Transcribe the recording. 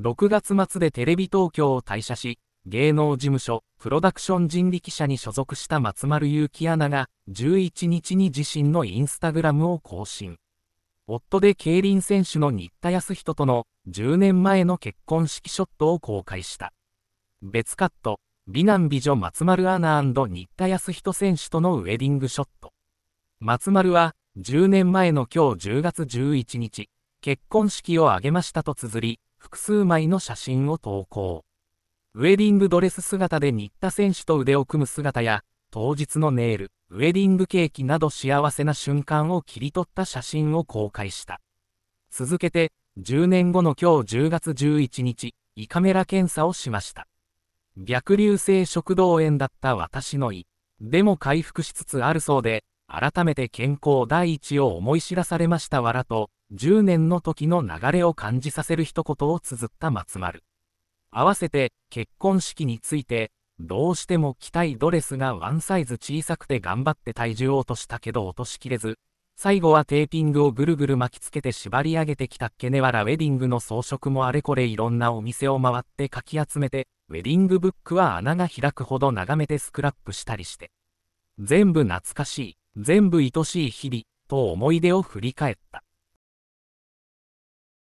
6月末でテレビ東京を退社し、芸能事務所、プロダクション人力車に所属した松丸祐樹アナが、11日に自身のインスタグラムを更新。夫で競輪選手の新田康人との10年前の結婚式ショットを公開した。別カット、美男美女松丸アナ新田康人選手とのウェディングショット。松丸は、10年前の今日10月11日、結婚式を挙げましたと綴り、複数枚の写真を投稿。ウェディングドレス姿で新田選手と腕を組む姿や、当日のネイル、ウェディングケーキなど幸せな瞬間を切り取った写真を公開した。続けて、10年後の今日10月11日、胃カメラ検査をしました。逆流性食道炎だった私の胃。でも回復しつつあるそうで、改めて健康第一を思い知らされましたわらと、10年の時の流れを感じさせる一言を綴った松丸。合わせて、結婚式について、どうしても着たいドレスがワンサイズ小さくて頑張って体重を落としたけど落としきれず、最後はテーピングをぐるぐる巻きつけて縛り上げてきたっけねわらウェディングの装飾もあれこれいろんなお店を回ってかき集めて、ウェディングブックは穴が開くほど眺めてスクラップしたりして。全部懐かしい、全部愛しい日々、と思い出を振り返った。